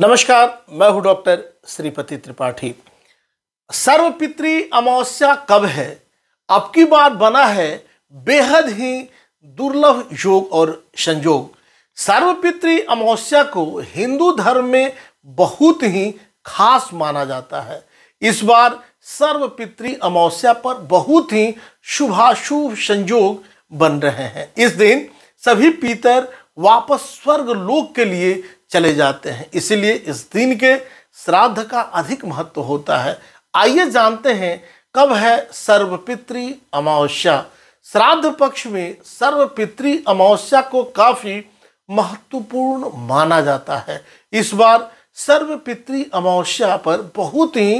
नमस्कार मैं हूं डॉक्टर श्रीपति त्रिपाठी सर्व अमावस्या कब है अब की बार बना है बेहद ही दुर्लभ योग और संयोग सर्व अमावस्या को हिंदू धर्म में बहुत ही खास माना जाता है इस बार सर्व पितृ अमावस्या पर बहुत ही शुभाशुभ संयोग बन रहे हैं इस दिन सभी पितर वापस स्वर्ग लोक के लिए चले जाते हैं इसीलिए इस दिन के श्राद्ध का अधिक महत्व होता है आइए जानते हैं कब है सर्वपितृ अमावस्या श्राद्ध पक्ष में सर्वपित्री अमावस्या को काफ़ी महत्वपूर्ण माना जाता है इस बार सर्वपित्री अमावस्या पर बहुत ही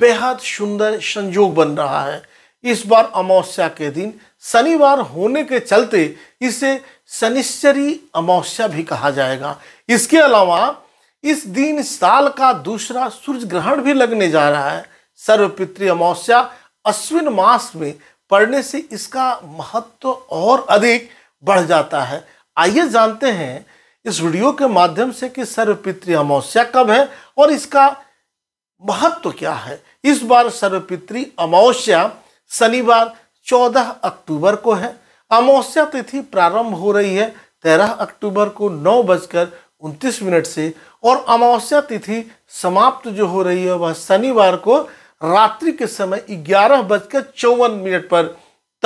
बेहद सुंदर संयोग बन रहा है इस बार अमावस्या के दिन शनिवार होने के चलते इसे शनिश्चरी अमावस्या भी कहा जाएगा इसके अलावा इस दिन साल का दूसरा सूर्य ग्रहण भी लगने जा रहा है सर्वपित्री अमावस्या अश्विन मास में पड़ने से इसका महत्व और अधिक बढ़ जाता है आइए जानते हैं इस वीडियो के माध्यम से कि पितृ अमावस्या कब है और इसका महत्व क्या है इस बार सर्वपित्री अमावस्या शनिवार 14 अक्टूबर को है अमावस्या तिथि प्रारंभ हो रही है तेरह अक्टूबर को नौ बजकर उनतीस मिनट से और अमावस्या तिथि समाप्त जो हो रही है वह शनिवार को रात्रि के समय ग्यारह बजकर चौवन मिनट पर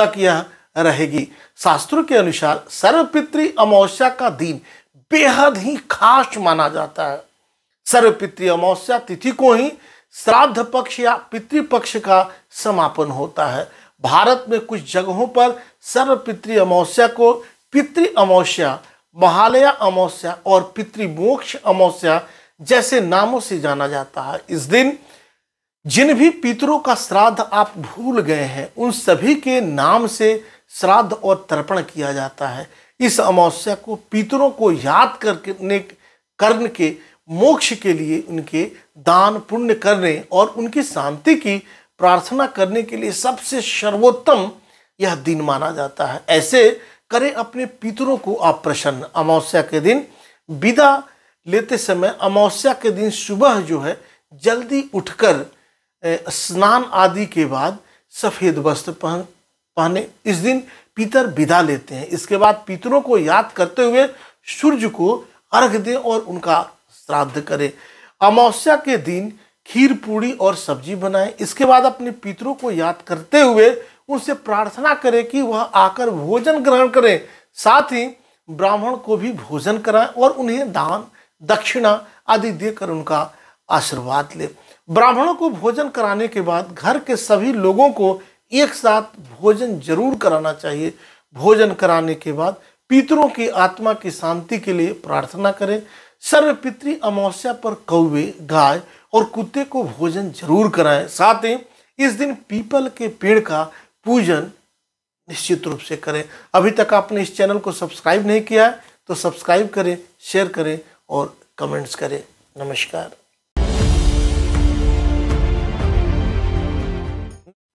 तक यह रहेगी शास्त्रों के अनुसार सर्वपित्री अमावस्या का दिन बेहद ही खास माना जाता है सर्वपित्री अमावस्या तिथि को ही श्राद्ध पक्ष या पितृपक्ष का समापन होता है भारत में कुछ जगहों पर सर्व पितृ अमावस्या को पितृ अमावस्या महालया अमावस्या और पितृमोक्ष अमावस्या जैसे नामों से जाना जाता है इस दिन जिन भी पितरों का श्राद्ध आप भूल गए हैं उन सभी के नाम से श्राद्ध और तर्पण किया जाता है इस अमावस्या को पितरों को याद करने करने के मोक्ष के लिए उनके दान पुण्य करने और उनकी शांति की प्रार्थना करने के लिए सबसे सर्वोत्तम यह दिन माना जाता है ऐसे करें अपने पितरों को आप प्रसन्न अमावस्या के दिन विदा लेते समय अमावस्या के दिन सुबह जो है जल्दी उठकर स्नान आदि के बाद सफ़ेद वस्त्र पहन पहने इस दिन पितर विदा लेते हैं इसके बाद पितरों को याद करते हुए सूर्य को अर्घ दें और उनका श्राद्ध करें अमावस्या के दिन खीर पूड़ी और सब्जी बनाएं इसके बाद अपने पितरों को याद करते हुए उनसे प्रार्थना करें कि वह आकर भोजन ग्रहण करें साथ ही ब्राह्मण को भी भोजन कराएं और उन्हें दान दक्षिणा आदि देकर उनका आशीर्वाद लें ब्राह्मणों को भोजन कराने के बाद घर के सभी लोगों को एक साथ भोजन जरूर कराना चाहिए भोजन कराने के बाद पितरों की आत्मा की शांति के लिए प्रार्थना करें सर्वपित्री अमावस्या पर कौवे गाय और कुत्ते को भोजन जरूर कराएं साथ ही इस दिन पीपल के पेड़ का पूजन निश्चित रूप से करें अभी तक आपने इस चैनल को सब्सक्राइब नहीं किया है तो सब्सक्राइब करें शेयर करें और कमेंट्स करें नमस्कार